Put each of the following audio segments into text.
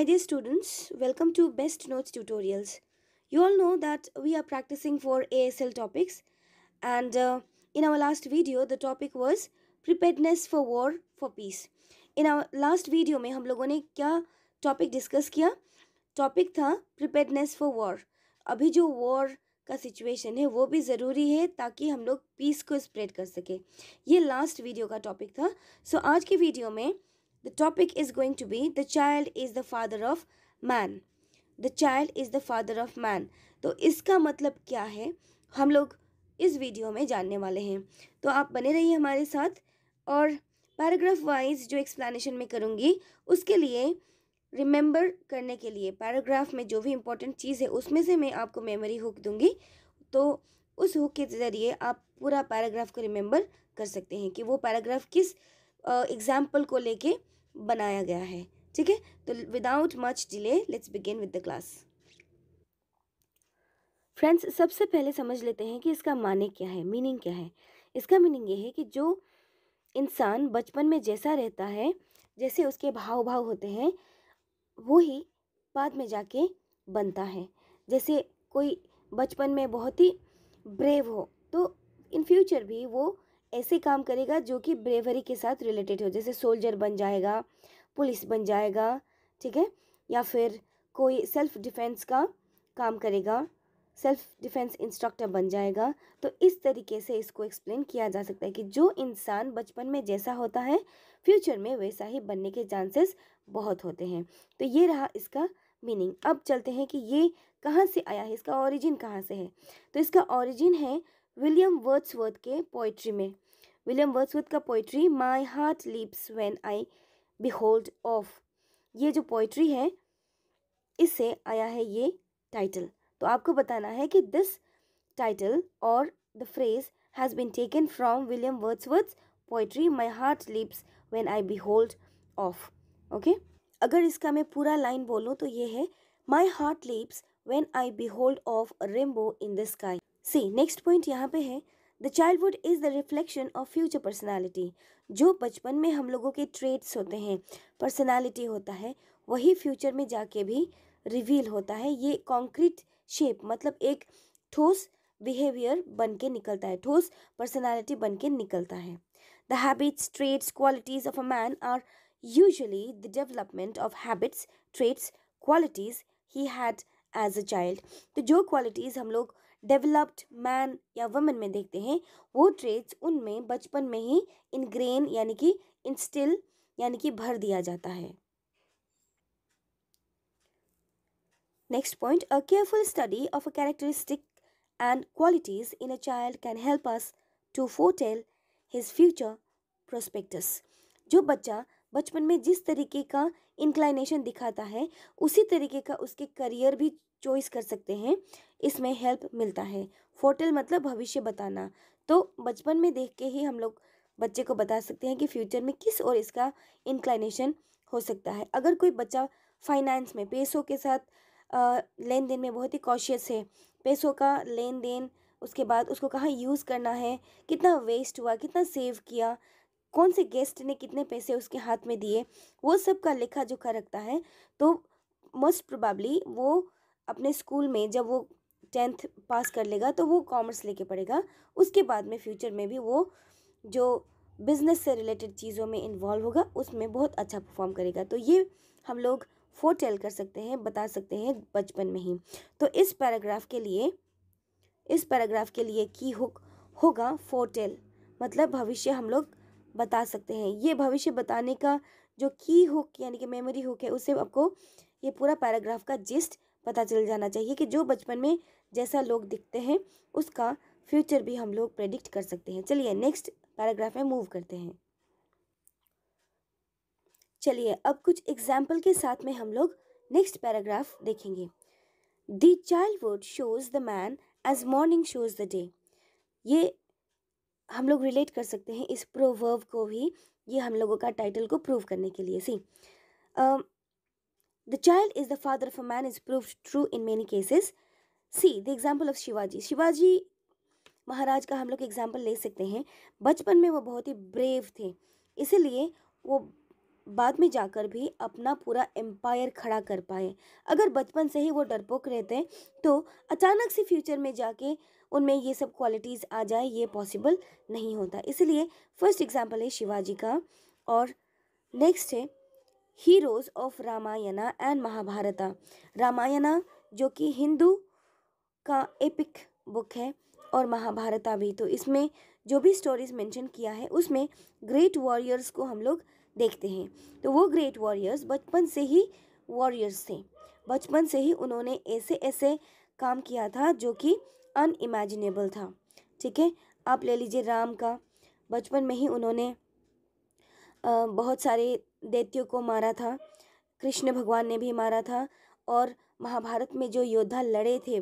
My dear students, welcome to Best Notes Tutorials. You all know that we are practicing for ASL topics and uh, in our last video the topic was Preparedness for War for Peace. In our last video mein hum लोगों ne kya topic discuss kiya Topic tha Preparedness for War. abhi jo war ka situation hai wo bhi zaruri hai taki hum log peace ko spread kar sake ye last video ka topic tha so, aaj के video mein The topic is going to be the child is the father of man. The child is the father of man तो इसका मतलब क्या है हम लोग इस video में जानने वाले हैं तो आप बने रहिए हमारे साथ और पैराग्राफ वाइज जो एक्सप्लेनेशन में करूँगी उसके लिए रिमेंबर करने के लिए पैराग्राफ में जो भी इम्पोर्टेंट चीज़ है उसमें से मैं आपको मेमोरी हुक दूँगी तो उस हुक के ज़रिए आप पूरा पैराग्राफ को रिमेंबर कर सकते हैं कि वो पैराग्राफ किस एग्ज़ाम्पल को लेके बनाया गया है ठीक है तो without much delay let's begin with the class friends सबसे पहले समझ लेते हैं कि इसका माने क्या है मीनिंग क्या है इसका मीनिंग ये है कि जो इंसान बचपन में जैसा रहता है जैसे उसके भाव भाव होते हैं वो ही बाद में जाके बनता है जैसे कोई बचपन में बहुत ही ब्रेव हो तो इन फ्यूचर भी वो ऐसे काम करेगा जो कि ब्रेवरी के साथ रिलेटेड हो जैसे सोल्जर बन जाएगा पुलिस बन जाएगा ठीक है या फिर कोई सेल्फ डिफेंस का काम करेगा सेल्फ डिफेंस इंस्ट्रक्टर बन जाएगा तो इस तरीके से इसको एक्सप्लेन किया जा सकता है कि जो इंसान बचपन में जैसा होता है फ्यूचर में वैसा ही बनने के चांसेस बहुत होते हैं तो ये रहा इसका मीनिंग अब चलते हैं कि ये कहाँ से आया है इसका ओरिजिन कहाँ से है तो इसका ओरिजिन है विलियम वर्ड्सवर्थ के पोइट्री में विलियम वर्ड्सवर्थ का poetry my heart leaps when I behold of ये जो पोइट्री है इससे आया है ये टाइटल तो आपको बताना है कि दिस टाइटल और the phrase has been taken from William Wordsworth poetry my heart leaps when I behold of okay अगर इसका मैं पूरा लाइन बोलूँ तो ये है my heart leaps when I behold of rainbow in the sky see next point यहाँ पे है the childhood is the reflection of future personality जो बचपन में हम लोगों के ट्रेड्स होते हैं पर्सनालिटी होता है वही फ्यूचर में जाके भी रिवील होता है ये कॉन्क्रीट शेप मतलब एक ठोस बिहेवियर बन के निकलता है ठोस पर्सनालिटी बन के निकलता है the habits traits qualities of a man are usually the development of habits traits qualities he had as a child तो जो क्वालिटीज़ हम लोग डेवलप्ड मैन या वमेन में देखते हैं वो ट्रेड्स उनमें बचपन में ही इनग्रेन यानी कि इंस्टिल यानी कि भर दिया जाता है next point a careful study of a characteristic and qualities in a child can help us to foretell his future prospects जो बच्चा बचपन में जिस तरीके का इंक्लाइनेशन दिखाता है उसी तरीके का उसके करियर भी चॉइस कर सकते हैं इसमें हेल्प मिलता है फोटल मतलब भविष्य बताना तो बचपन में देख के ही हम लोग बच्चे को बता सकते हैं कि फ्यूचर में किस और इसका इंक्लाइनेशन हो सकता है अगर कोई बच्चा फाइनेंस में पैसों के साथ लेन देन में बहुत ही कॉशियस है पैसों का लेन देन उसके बाद उसको कहाँ यूज़ करना है कितना वेस्ट हुआ कितना सेव किया कौन से गेस्ट ने कितने पैसे उसके हाथ में दिए वो सब का लेखा जोखा रखता है तो मोस्ट प्रोबेबली वो अपने स्कूल में जब वो टेंथ पास कर लेगा तो वो कॉमर्स लेके पढ़ेगा उसके बाद में फ्यूचर में भी वो जो बिज़नेस से रिलेटेड चीज़ों में इन्वॉल्व होगा उसमें बहुत अच्छा परफॉर्म करेगा तो ये हम लोग फोटेल कर सकते हैं बता सकते हैं बचपन में ही तो इस पैराग्राफ के लिए इस पैराग्राफ के लिए की हुक होगा फोटेल मतलब भविष्य हम लोग बता सकते हैं ये भविष्य बताने का जो की हुक यानी कि मेमोरी हुक है उसे आपको ये पूरा पैराग्राफ का जिस्ट पता चल जाना चाहिए कि जो बचपन में जैसा लोग दिखते हैं उसका फ्यूचर भी हम लोग प्रेडिक्ट कर सकते हैं चलिए नेक्स्ट पैराग्राफ में मूव करते हैं चलिए अब कुछ एग्जाम्पल के साथ में हम लोग नेक्स्ट पैराग्राफ देखेंगे the child would shows the man as morning shows the day ये हम लोग रिलेट कर सकते हैं इस प्रोवर्व को भी ये हम लोगों का टाइटल को प्रूव करने के लिए सी The child is the father of a man is proved true in many cases. See the example of Shivaji. Shivaji महाराज का हम लोग एग्जाम्पल ले सकते हैं बचपन में वो बहुत ही ब्रेव थे इसीलिए वो बाद में जाकर भी अपना पूरा एम्पायर खड़ा कर पाए अगर बचपन से ही वो डरपोक रहते तो अचानक से फ्यूचर में जाके उनमें ये सब क्वालिटीज़ आ जाए ये पॉसिबल नहीं होता इसलिए फर्स्ट एग्जाम्पल है शिवाजी का और नेक्स्ट है heroes of Ramayana and Mahabharata Ramayana जो कि हिंदू का एपिक बुक है और महाभारता भी तो इसमें जो भी स्टोरीज मेंशन किया है उसमें ग्रेट वॉरियर्स को हम लोग देखते हैं तो वो ग्रेट वॉरियर्स बचपन से ही वॉरियर्स थे बचपन से ही उन्होंने ऐसे ऐसे काम किया था जो कि अनइमेजिनेबल था ठीक है आप ले लीजिए राम का बचपन में ही उन्होंने बहुत सारे दैत्यों को मारा था कृष्ण भगवान ने भी मारा था और महाभारत में जो योद्धा लड़े थे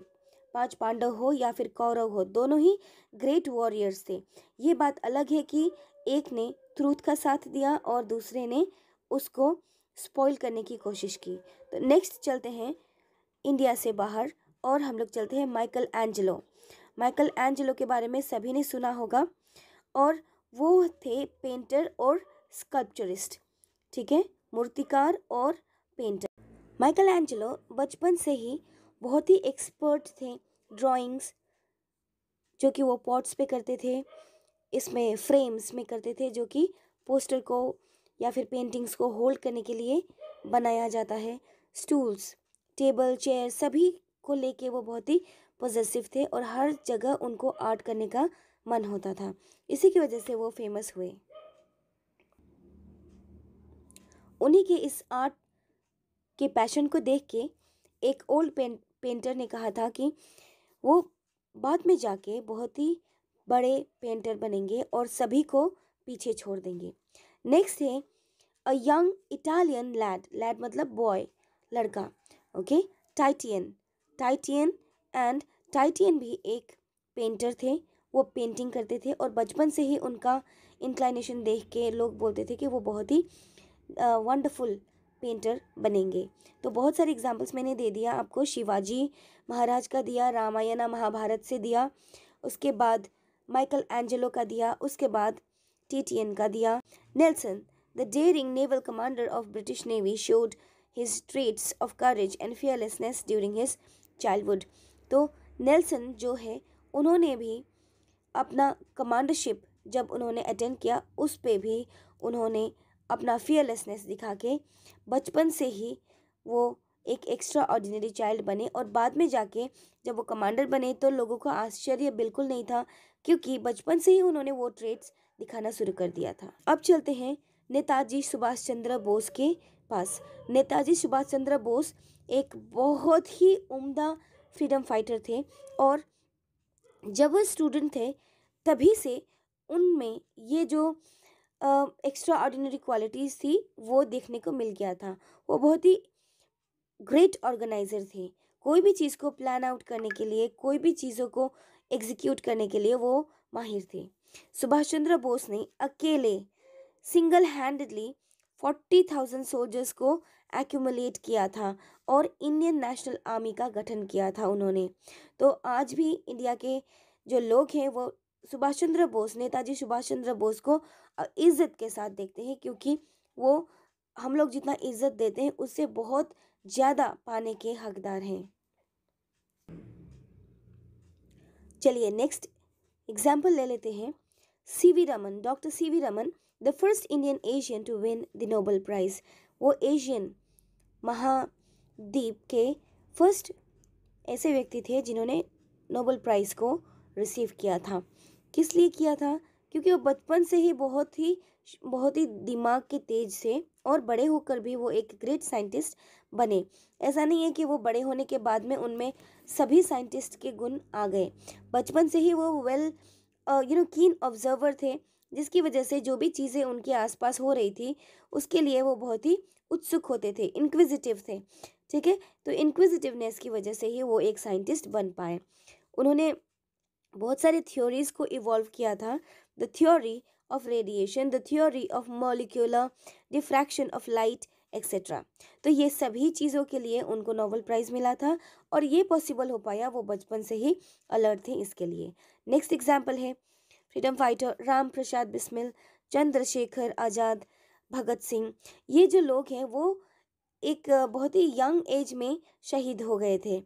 पांच पांडव हो या फिर कौरव हो दोनों ही ग्रेट वॉरियर्स थे ये बात अलग है कि एक ने थ्रूथ का साथ दिया और दूसरे ने उसको स्पॉइल करने की कोशिश की तो नेक्स्ट चलते हैं इंडिया से बाहर और हम लोग चलते हैं माइकल एंजलो माइकल एंजलो के बारे में सभी ने सुना होगा और वो थे पेंटर और स्कल्पचरिस्ट ठीक है मूर्तिकार और पेंटर माइकल एंजलो बचपन से ही बहुत ही एक्सपर्ट थे ड्राइंग्स जो कि वो पॉट्स पे करते थे इसमें फ्रेम्स में करते थे जो कि पोस्टर को या फिर पेंटिंग्स को होल्ड करने के लिए बनाया जाता है स्टूल्स टेबल चेयर सभी को लेके वो बहुत ही पॉजिटिव थे और हर जगह उनको आर्ट करने का मन होता था इसी की वजह से वो फेमस हुए उन्हीं के इस आर्ट के पैशन को देख के एक ओल्ड पेंट पेंटर ने कहा था कि वो बाद में जाके बहुत ही बड़े पेंटर बनेंगे और सभी को पीछे छोड़ देंगे नेक्स्ट है a young Italian lad lad मतलब बॉय लड़का okay Titian Titian and Titian भी एक पेंटर थे वो पेंटिंग करते थे और बचपन से ही उनका इंक्लाइनेशन देख के लोग बोलते थे कि वो बहुत ही वंडरफुल पेंटर बनेंगे तो बहुत सारे एग्जाम्पल्स मैंने दे दिया आपको शिवाजी महाराज का दिया रामायण महाभारत से दिया उसके बाद माइकल एंजेलो का दिया उसके बाद टीटीएन का दिया Nelson the daring naval commander of British navy showed his traits of courage and fearlessness during his childhood तो नेल्सन जो है उन्होंने भी अपना कमांडरशिप जब उन्होंने अटेंड किया उस पर भी उन्होंने अपना फियरलेसनेस दिखा के बचपन से ही वो एक एक्स्ट्रा ऑर्डिनरी चाइल्ड बने और बाद में जाके जब वो कमांडर बने तो लोगों का आश्चर्य बिल्कुल नहीं था क्योंकि बचपन से ही उन्होंने वो ट्रेड्स दिखाना शुरू कर दिया था अब चलते हैं नेताजी सुभाष चंद्र बोस के पास नेताजी सुभाष चंद्र बोस एक बहुत ही उम्दा फ्रीडम फाइटर थे और जब वो स्टूडेंट थे तभी से उनमें ये जो एक्स्ट्रा ऑर्डिनरी क्वालिटीज़ थी वो देखने को मिल गया था वो बहुत ही ग्रेट ऑर्गेनाइज़र थे कोई भी चीज़ को प्लान आउट करने के लिए कोई भी चीज़ों को एग्जीक्यूट करने के लिए वो माहिर थे सुभाष चंद्र बोस ने अकेले single handedly forty thousand soldiers को एक्यूमुलेट किया था और इंडियन नेशनल आर्मी का गठन किया था उन्होंने तो आज भी इंडिया के जो लोग हैं वो सुभाष चंद्र बोस नेताजी सुभाष चंद्र बोस को इज्जत के साथ देखते हैं क्योंकि वो हम लोग जितना इज्जत देते हैं उससे बहुत ज़्यादा पाने के हकदार हैं चलिए नेक्स्ट एग्जाम्पल ले लेते हैं सी V Raman doctor C V Raman the first Indian Asian to win the Nobel prize वो एशियन महाद्वीप के फर्स्ट ऐसे व्यक्ति थे जिन्होंने नोबल प्राइज़ को रिसीव किया था किस लिए किया था क्योंकि वो बचपन से ही बहुत ही बहुत ही दिमाग के तेज से और बड़े होकर भी वो एक ग्रेट साइंटिस्ट बने ऐसा नहीं है कि वो बड़े होने के बाद में उनमें सभी साइंटिस्ट के गुण आ गए बचपन से ही वो well you know keen observer थे जिसकी वजह से जो भी चीज़ें उनके आसपास हो रही थी उसके लिए वो बहुत ही उत्सुक होते थे इंक्विजिटिव थे ठीक है तो इनक्विजिटिवनेस की वजह से ही वो एक साइंटिस्ट बन पाए उन्होंने बहुत सारी थ्योरीज़ को इवॉल्व किया था the theory of radiation the theory of molecular diffraction of light etcetera तो ये सभी चीज़ों के लिए उनको नोबल प्राइज़ मिला था और ये पॉसिबल हो पाया वो बचपन से ही अलर्ट थे इसके लिए नेक्स्ट एग्जाम्पल है फ्रीडम फाइटर राम प्रसाद बिस्मिल चंद्रशेखर आज़ाद भगत सिंह ये जो लोग हैं वो एक बहुत ही यंग एज में शहीद हो गए थे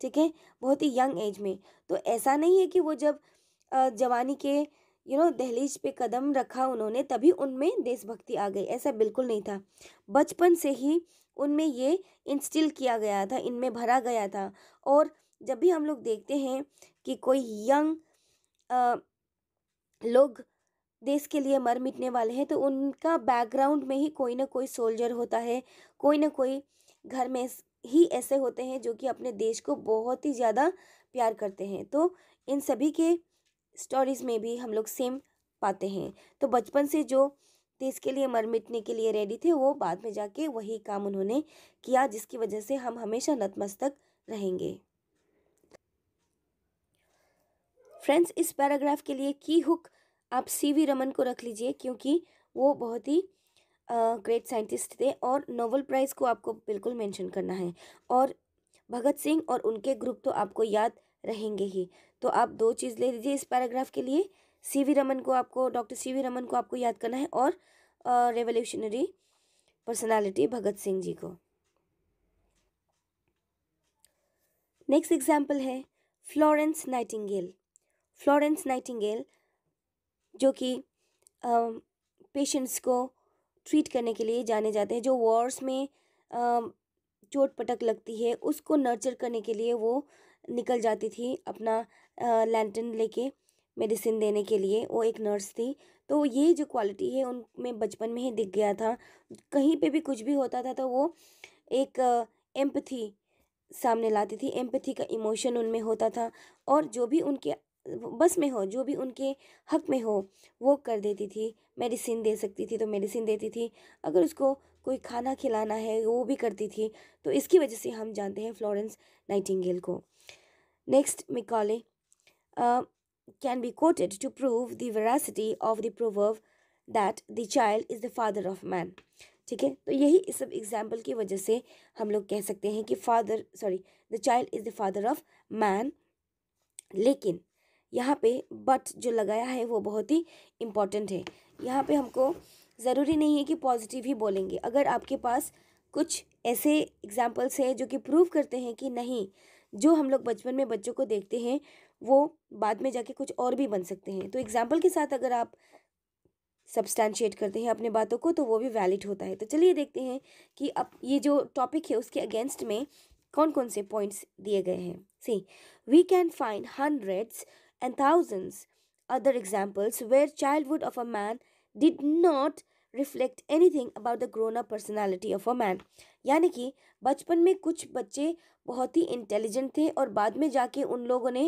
ठीक है बहुत ही यंग एज में तो ऐसा नहीं है कि वो जब जवानी के यू नो दहलीज पे कदम रखा उन्होंने तभी उनमें देशभक्ति आ गई ऐसा बिल्कुल नहीं था बचपन से ही उनमें ये इंस्टिल किया गया था इनमें भरा गया था और जब भी हम लोग देखते हैं कि कोई यंग आ, लोग देश के लिए मर मिटने वाले हैं तो उनका बैकग्राउंड में ही कोई ना कोई सोल्जर होता है कोई ना कोई घर में ही ऐसे होते हैं जो कि अपने देश को बहुत ही ज़्यादा प्यार करते हैं तो इन सभी के स्टोरीज़ में भी हम लोग सेम पाते हैं तो बचपन से जो देश के लिए मर मिटने के लिए रेडी थे वो बाद में जाके वही काम उन्होंने किया जिसकी वजह से हम हमेशा नतमस्तक रहेंगे फ्रेंड्स इस पैराग्राफ के लिए की हुक आप सी वी रमन को रख लीजिए क्योंकि वो बहुत ही ग्रेट साइंटिस्ट थे और नोबल प्राइज़ को आपको बिल्कुल मेंशन करना है और भगत सिंह और उनके ग्रुप तो आपको याद रहेंगे ही तो आप दो चीज़ ले लीजिए इस पैराग्राफ के लिए सी वी रमन को आपको डॉक्टर सी वी रमन को आपको याद करना है और रेवोल्यूशनरी पर्सनालिटी भगत सिंह जी को नेक्स्ट एग्जाम्पल है फ्लोरेंस नाइटिंगेल फ्लोरेंस नाइटिंगेल जो कि पेशेंट्स को ट्रीट करने के लिए जाने जाते हैं जो वॉर्स में चोट पटक लगती है उसको नर्चर करने के लिए वो निकल जाती थी अपना लैंटन लेके मेडिसिन देने के लिए वो एक नर्स थी तो ये जो क्वालिटी है उनमें बचपन में ही दिख गया था कहीं पे भी कुछ भी होता था तो वो एक एम्पथी सामने लाती थी एम्पथी का इमोशन उनमें होता था और जो भी उनके बस में हो जो भी उनके हक में हो वो कर देती थी मेडिसिन दे सकती थी तो मेडिसिन देती थी अगर उसको कोई खाना खिलाना है वो भी करती थी तो इसकी वजह से हम जानते हैं फ्लोरेंस नाइटिंगेल को next Macaulay can be quoted to prove the veracity of the proverb that the child is the father of man ठीक है तो यही इस सब एग्जाम्पल की वजह से हम लोग कह सकते हैं कि father sorry the child is the father of man लेकिन यहाँ पे बट जो लगाया है वो बहुत ही इम्पॉर्टेंट है यहाँ पे हमको ज़रूरी नहीं है कि पॉजिटिव ही बोलेंगे अगर आपके पास कुछ ऐसे एग्जाम्पल्स हैं जो कि प्रूव करते हैं कि नहीं जो हम लोग बचपन में बच्चों को देखते हैं वो बाद में जाके कुछ और भी बन सकते हैं तो एग्जाम्पल के साथ अगर आप सब्सटैंशिएट करते हैं अपने बातों को तो वो भी वैलिड होता है तो चलिए देखते हैं कि अब ये जो टॉपिक है उसके अगेंस्ट में कौन कौन से पॉइंट्स दिए गए हैं सी we can find hundreds and thousands other examples where childhood of a man did not reflect anything about the grown up personality of a man यानी कि बचपन में कुछ बच्चे बहुत ही इंटेलिजेंट थे और बाद में जाके उन लोगों ने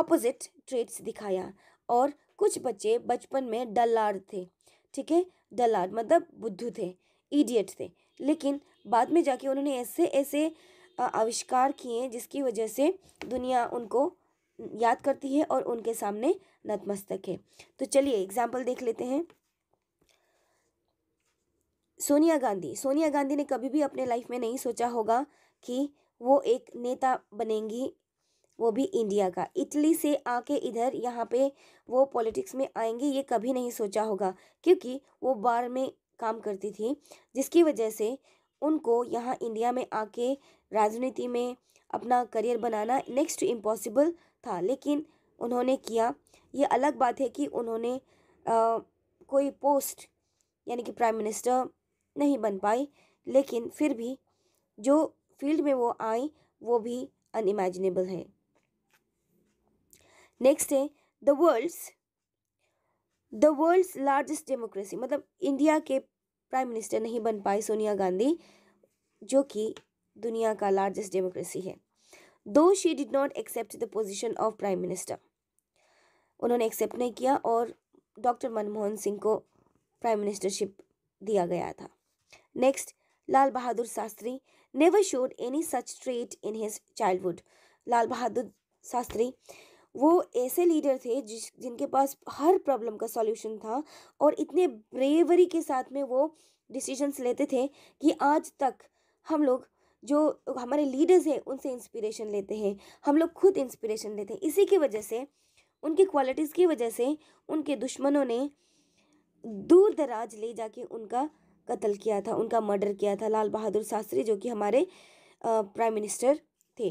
अपोजिट ट्रेट्स दिखाया और कुछ बच्चे बचपन में डल्लाड थे ठीक है डल्लाड मतलब बुद्धू थे ईडियट थे लेकिन बाद में जाके उन्होंने ऐसे ऐसे आविष्कार किए जिसकी वजह से दुनिया उनको याद करती है और उनके सामने नतमस्तक है तो चलिए एग्जाम्पल देख लेते हैं सोनिया गांधी सोनिया गांधी ने कभी भी अपने लाइफ में नहीं सोचा होगा कि वो एक नेता बनेंगी वो भी इंडिया का इटली से आके इधर यहाँ पे वो पॉलिटिक्स में आएंगे ये कभी नहीं सोचा होगा क्योंकि वो बार में काम करती थी जिसकी वजह से उनको यहाँ इंडिया में आके राजनीति में अपना करियर बनाना नेक्स्ट इम्पॉसिबल था लेकिन उन्होंने किया ये अलग बात है कि उन्होंने आ, कोई पोस्ट यानी कि प्राइम मिनिस्टर नहीं बन पाई लेकिन फिर भी जो फील्ड में वो आई वो भी अनइमेजिनेबल है नेक्स्ट है the world's the world's largest democracy मतलब इंडिया के प्राइम मिनिस्टर नहीं बन पाए सोनिया गांधी जो कि दुनिया का लार्जेस्ट डेमोक्रेसी है though she did not accept the position of prime minister उन्होंने एक्सेप्ट नहीं किया और डॉक्टर मनमोहन सिंह को प्राइम मिनिस्टरशिप दिया गया था next Lal Bahadur Shastri never showed any such trait in his childhood Lal Bahadur Shastri वो ऐसे लीडर थे जिस जिनके पास हर प्रॉब्लम का सॉल्यूशन था और इतने ब्रेवरी के साथ में वो डिसीजंस लेते थे कि आज तक हम लोग जो हमारे लीडर्स हैं उनसे इंस्पिरेशन लेते हैं हम लोग खुद इंस्पिरेशन लेते हैं इसी की वजह से उनकी क्वालिटीज़ की वजह से उनके दुश्मनों ने दूर दराज ले जाके उनका कत्ल किया था उनका मर्डर किया था लाल बहादुर शास्त्री जो कि हमारे प्राइम मिनिस्टर थे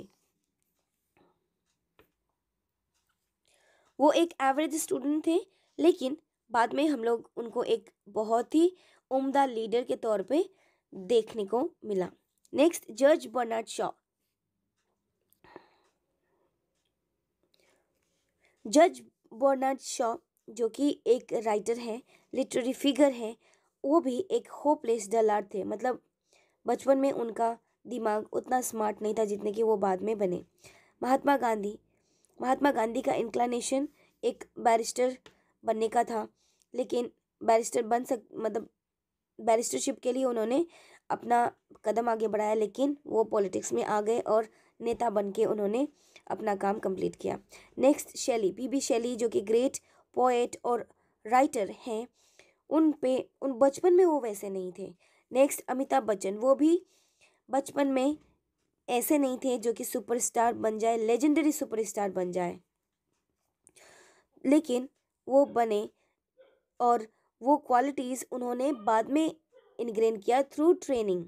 वो एक एवरेज स्टूडेंट थे लेकिन बाद में हम लोग उनको एक बहुत ही उम्दा लीडर के तौर पे देखने को मिला नेक्स्ट जज बर्नार्ड शॉ जज बर्नार्ड शॉ जो कि एक राइटर हैं लिटरेरी फिगर हैं वो भी एक होपलेस डलार थे मतलब बचपन में उनका दिमाग उतना स्मार्ट नहीं था जितने कि वो बाद में बने महात्मा गांधी महात्मा गांधी का इंक्लानेशन एक बैरिस्टर बनने का था लेकिन बैरिस्टर बन सक मतलब बैरिस्टरशिप के लिए उन्होंने अपना कदम आगे बढ़ाया लेकिन वो पॉलिटिक्स में आ गए और नेता बन के उन्होंने अपना काम कंप्लीट किया नेक्स्ट शैली पी बी शैली जो कि ग्रेट पोएट और राइटर हैं उन पे उन बचपन में वो वैसे नहीं थे नेक्स्ट अमिताभ बच्चन वो भी बचपन में ऐसे नहीं थे जो कि सुपरस्टार बन जाए लेजेंडरी सुपरस्टार बन जाए लेकिन वो बने और वो क्वालिटीज़ उन्होंने बाद में इनग्रेन किया थ्रू ट्रेनिंग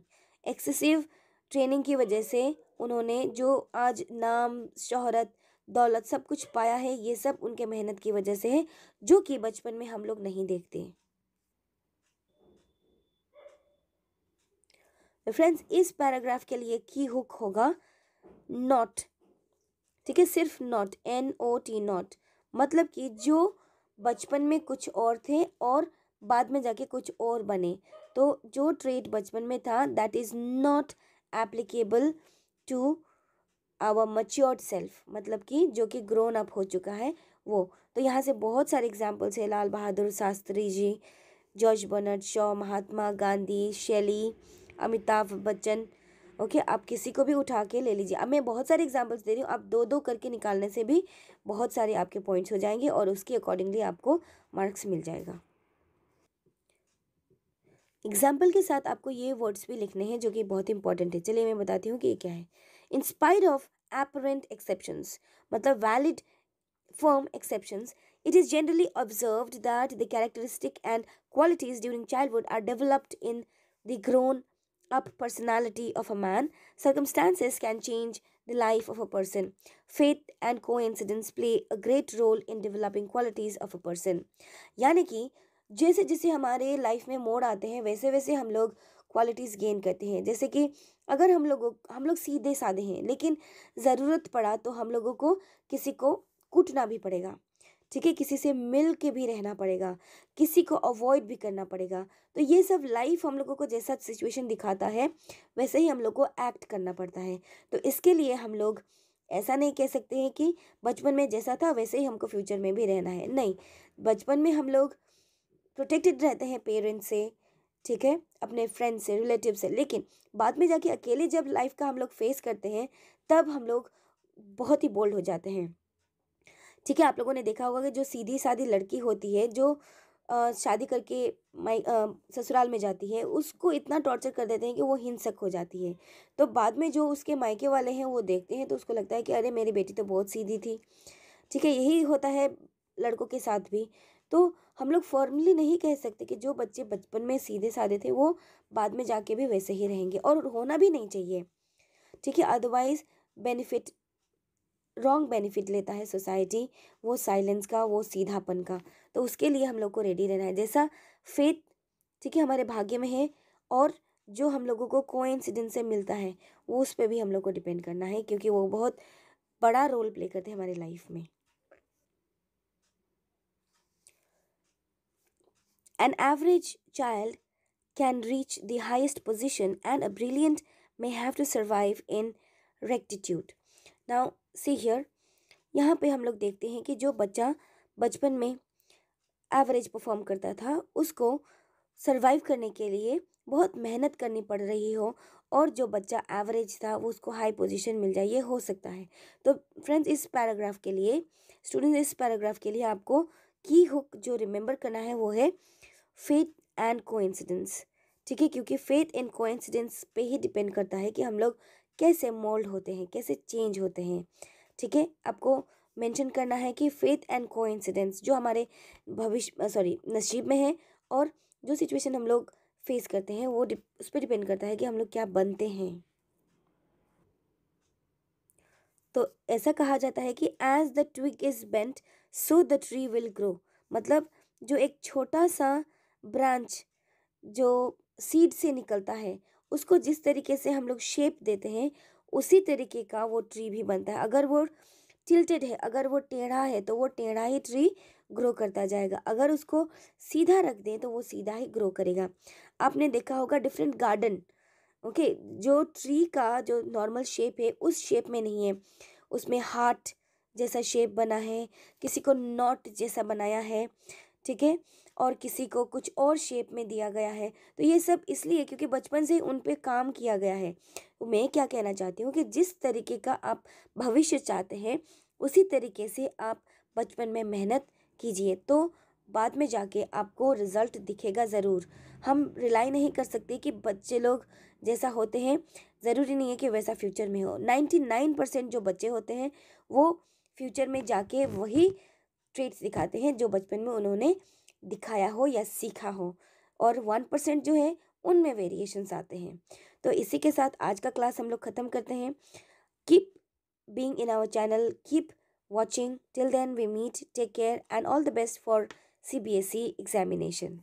एक्सेसिव ट्रेनिंग की वजह से उन्होंने जो आज नाम शोहरत दौलत सब कुछ पाया है ये सब उनके मेहनत की वजह से है जो कि बचपन में हम लोग नहीं देखते फ्रेंड्स तो इस पैराग्राफ के लिए की हुक होगा नॉट ठीक है सिर्फ not N O T not मतलब कि जो बचपन में कुछ और थे और बाद में जाके कुछ और बने तो जो ट्रेड बचपन में था that is not applicable to our matured self मतलब कि जो कि ग्रोन अप हो चुका है वो तो यहाँ से बहुत सारे एग्जाम्पल्स है Lal Bahadur Shastri ji George Bernard Shaw Mahatma Gandhi Shelley Amitabh Bachchan okay आप किसी को भी उठा के ले लीजिए अब मैं बहुत सारे एग्जाम्पल्स दे रही हूँ आप दो दो करके निकालने से भी बहुत सारे आपके पॉइंट्स हो जाएंगे और उसके अकॉर्डिंगली आपको मार्क्स मिल जाएगा एग्जाम्पल के साथ आपको ये वर्ड्स भी लिखने हैं जो कि बहुत इंपॉर्टेंट है चलिए मैं बताती हूँ कि ये क्या है इंस्पायर ऑफ एपरेंट एक्सेप्शन मतलब valid form exception it is generally observe that the characteristic and qualities during childhood are developed in the grown up personality of a man circumstances can change the life of a person faith and coincidence play a great role in developing qualities of a person यानी कि जैसे जैसे हमारे life में मोड़ आते हैं वैसे वैसे हम लोग क्वालिटीज़ गेन करते हैं जैसे कि अगर हम लोगों हम लोग सीधे साधे हैं लेकिन ज़रूरत पड़ा तो हम लोगों को किसी को कूटना भी पड़ेगा ठीक है किसी से मिल के भी रहना पड़ेगा किसी को अवॉइड भी करना पड़ेगा तो ये सब लाइफ हम लोगों को जैसा सिचुएशन दिखाता है वैसे ही हम लोग को एक्ट करना पड़ता है तो इसके लिए हम लोग ऐसा नहीं कह सकते हैं कि बचपन में जैसा था वैसे ही हमको फ्यूचर में भी रहना है नहीं बचपन में हम लोग प्रोटेक्टेड रहते हैं पेरेंट्स से ठीक है अपने फ्रेंड से रिलेटिव से लेकिन बाद में जाके अकेले जब लाइफ का हम लोग फेस करते हैं तब हम लोग बहुत ही बोल्ड हो जाते हैं ठीक है आप लोगों ने देखा होगा कि जो सीधी सादी लड़की होती है जो शादी करके माई ससुराल में जाती है उसको इतना टॉर्चर कर देते हैं कि वो हिंसक हो जाती है तो बाद में जो उसके मायके वाले हैं वो देखते हैं तो उसको लगता है कि अरे मेरी बेटी तो बहुत सीधी थी ठीक है यही होता है लड़कों के साथ भी तो हम लोग फॉर्मली नहीं कह सकते कि जो बच्चे बचपन में सीधे साधे थे वो बाद में जाके भी वैसे ही रहेंगे और होना भी नहीं चाहिए ठीक है अदरवाइज बेनिफिट रॉन्ग बेनिफिट लेता है सोसाइटी वो साइलेंस का वो सीधापन का तो उसके लिए हम लोग को रेडी रहना है जैसा फेथ ठीक है हमारे भाग्य में है और जो हम लोगों को को से मिलता है वो उस पर भी हम लोग को डिपेंड करना है क्योंकि वो बहुत बड़ा रोल प्ले करते हैं हमारे लाइफ में An average child can reach the highest position, and a brilliant may have to survive in rectitude. Now, see here, यहाँ पे हम लोग देखते हैं कि जो बच्चा बचपन में एवरेज परफॉर्म करता था उसको सर्वाइव करने के लिए बहुत मेहनत करनी पड़ रही हो और जो बच्चा एवरेज था वो उसको हाई पोजीशन मिल जाए ये हो सकता है तो फ्रेंड्स इस पैराग्राफ के लिए स्टूडेंट्स इस पैराग्राफ के लिए आपको की हुक जो रिमेंबर करना है वो है फेथ एंड कोइंसिडेंस ठीक है क्योंकि फेथ एंड कोइंसिडेंस पे ही डिपेंड करता है कि हम लोग कैसे मोल्ड होते हैं कैसे चेंज होते हैं ठीक है आपको मेंशन करना है कि फेथ एंड कोइंसिडेंस जो हमारे भविष्य सॉरी नसीब में है और जो सिचुएशन हम लोग फेस करते हैं वो उस पर डिपेंड करता है कि हम लोग क्या बनते हैं तो ऐसा कहा जाता है कि as the twig is bent so the tree will grow मतलब जो एक छोटा सा ब्रांच जो सीड से निकलता है उसको जिस तरीके से हम लोग शेप देते हैं उसी तरीके का वो ट्री भी बनता है अगर वो टिल्टेड है अगर वो टेढ़ा है तो वो टेढ़ा ही ट्री ग्रो करता जाएगा अगर उसको सीधा रख दें तो वो सीधा ही ग्रो करेगा आपने देखा होगा डिफरेंट गार्डन ओके जो ट्री का जो नॉर्मल शेप है उस शेप में नहीं है उसमें हार्ट जैसा शेप बना है किसी को नॉट जैसा बनाया है ठीक है और किसी को कुछ और शेप में दिया गया है तो ये सब इसलिए क्योंकि बचपन से उन पर काम किया गया है तो मैं क्या कहना चाहती हूँ कि जिस तरीके का आप भविष्य चाहते हैं उसी तरीके से आप बचपन में मेहनत कीजिए तो बाद में जाके आपको रिज़ल्ट दिखेगा ज़रूर हम रिलाई नहीं कर सकते कि बच्चे लोग जैसा होते हैं ज़रूरी नहीं है कि वैसा फ्यूचर में हो नाइन्टी नाइन परसेंट जो बच्चे होते हैं वो फ्यूचर में जाके वही ट्रेड्स दिखाते हैं जो बचपन में उन्होंने दिखाया हो या सीखा हो और वन परसेंट जो है उनमें वेरिएशंस आते हैं तो इसी के साथ आज का क्लास हम लोग ख़त्म करते हैं keep being in channel keep watching till then we meet take care and all the best for C B S E examination